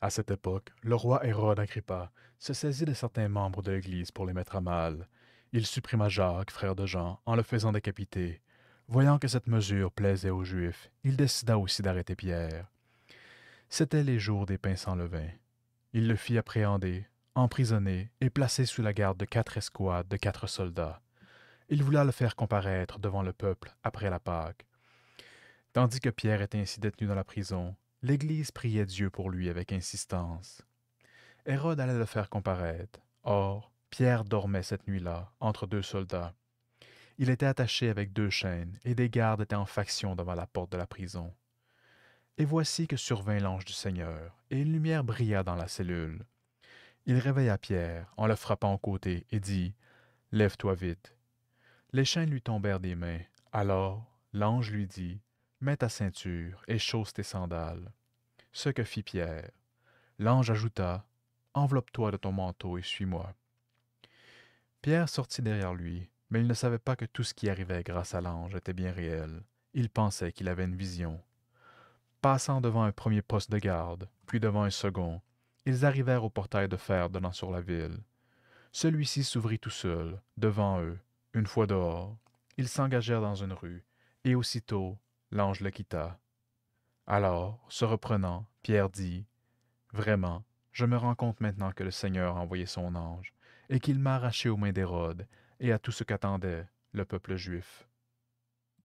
À cette époque, le roi Hérode Agrippa se saisit de certains membres de l'Église pour les mettre à mal. Il supprima Jacques, frère de Jean, en le faisant décapiter. Voyant que cette mesure plaisait aux Juifs, il décida aussi d'arrêter Pierre. C'étaient les jours des pains sans levain. Il le fit appréhender, emprisonner et placer sous la garde de quatre escouades de quatre soldats. Il voula le faire comparaître devant le peuple après la Pâque. Tandis que Pierre était ainsi détenu dans la prison, l'Église priait Dieu pour lui avec insistance. Hérode allait le faire comparaître. Or, Pierre dormait cette nuit-là, entre deux soldats. Il était attaché avec deux chaînes, et des gardes étaient en faction devant la porte de la prison. Et voici que survint l'ange du Seigneur, et une lumière brilla dans la cellule. Il réveilla Pierre, en le frappant au côté, et dit Lève-toi vite. Les chaînes lui tombèrent des mains. Alors, l'ange lui dit Mets ta ceinture et chausse tes sandales. Ce que fit Pierre. L'ange ajouta Enveloppe-toi de ton manteau et suis-moi. Pierre sortit derrière lui, mais il ne savait pas que tout ce qui arrivait grâce à l'ange était bien réel. Il pensait qu'il avait une vision. Passant devant un premier poste de garde, puis devant un second, ils arrivèrent au portail de fer donnant sur la ville. Celui-ci s'ouvrit tout seul, devant eux, une fois dehors. Ils s'engagèrent dans une rue, et aussitôt L'ange le quitta. Alors, se reprenant, Pierre dit Vraiment, je me rends compte maintenant que le Seigneur a envoyé son ange, et qu'il m'a arraché aux mains d'Hérode et à tout ce qu'attendait le peuple juif.